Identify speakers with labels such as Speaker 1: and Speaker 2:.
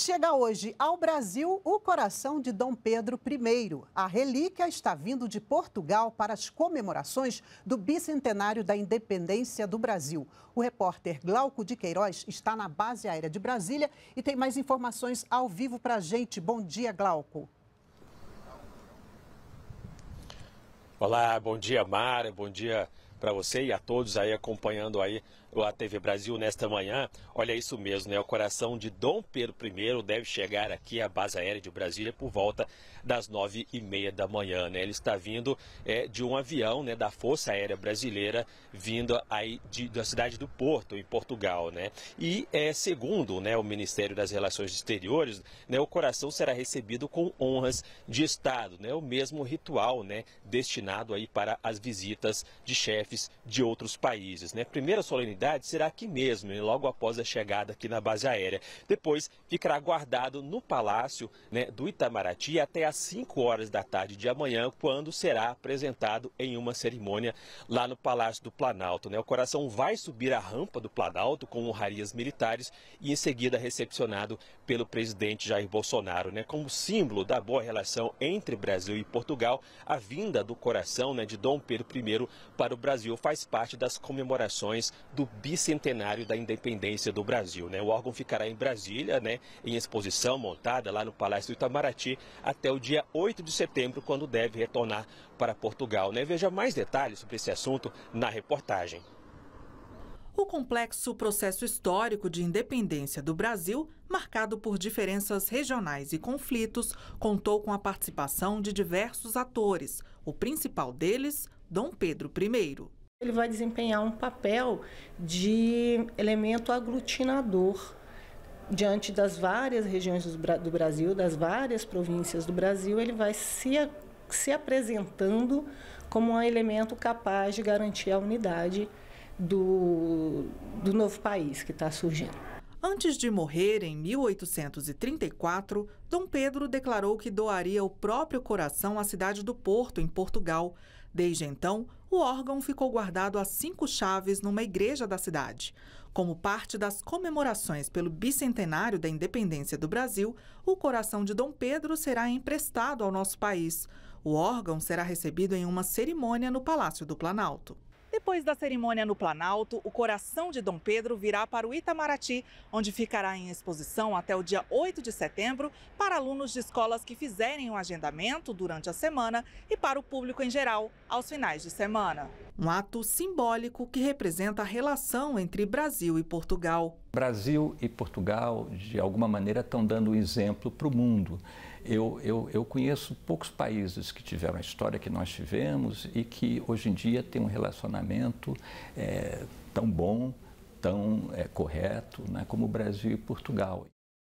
Speaker 1: Chega hoje ao Brasil o coração de Dom Pedro I. A relíquia está vindo de Portugal para as comemorações do bicentenário da independência do Brasil. O repórter Glauco de Queiroz está na base aérea de Brasília e tem mais informações ao vivo para a gente. Bom dia, Glauco.
Speaker 2: Olá, bom dia, Mara, bom dia para você e a todos aí acompanhando aí a TV Brasil nesta manhã. Olha isso mesmo, né? O coração de Dom Pedro I deve chegar aqui à base aérea de Brasília por volta das nove e meia da manhã, né? Ele está vindo é, de um avião, né, da Força Aérea Brasileira, vindo aí de, da cidade do Porto, em Portugal, né? E é, segundo, né, o Ministério das Relações Exteriores, né, o coração será recebido com honras de Estado, né? O mesmo ritual, né, destinado aí para as visitas de chefe chefes de outros países. Né? primeira solenidade será aqui mesmo, né? logo após a chegada aqui na base aérea. Depois ficará guardado no Palácio né, do Itamaraty até às 5 horas da tarde de amanhã, quando será apresentado em uma cerimônia lá no Palácio do Planalto. Né? O coração vai subir a rampa do Planalto com honrarias militares e em seguida recepcionado pelo presidente Jair Bolsonaro. Né? Como símbolo da boa relação entre Brasil e Portugal, a vinda do coração né, de Dom Pedro I para o Brasil Brasil faz parte das comemorações do bicentenário da independência do Brasil. Né? O órgão ficará em Brasília, né, em exposição montada lá no Palácio do Itamaraty, até o dia 8 de setembro, quando deve retornar para Portugal. Né? Veja mais detalhes sobre esse assunto na reportagem
Speaker 1: o complexo processo histórico de independência do Brasil, marcado por diferenças regionais e conflitos, contou com a participação de diversos atores, o principal deles, Dom Pedro I.
Speaker 3: Ele vai desempenhar um papel de elemento aglutinador diante das várias regiões do Brasil, das várias províncias do Brasil, ele vai se se apresentando como um elemento capaz de garantir a unidade do, do novo país que está surgindo. Antes de morrer, em
Speaker 1: 1834, Dom Pedro declarou que doaria o próprio coração à cidade do Porto, em Portugal. Desde então, o órgão ficou guardado a cinco chaves numa igreja da cidade. Como parte das comemorações pelo bicentenário da independência do Brasil, o coração de Dom Pedro será emprestado ao nosso país. O órgão será recebido em uma cerimônia no Palácio do Planalto. Depois da cerimônia no Planalto, o coração de Dom Pedro virá para o Itamaraty, onde ficará em exposição até o dia 8 de setembro para alunos de escolas que fizerem um agendamento durante a semana e para o público em geral aos finais de semana um ato simbólico que representa a relação entre Brasil e Portugal.
Speaker 2: Brasil e Portugal, de alguma maneira, estão dando um exemplo para o mundo. Eu, eu, eu conheço poucos países que tiveram a história que nós tivemos e que hoje em dia têm um relacionamento é, tão bom, tão é, correto né, como o Brasil e Portugal.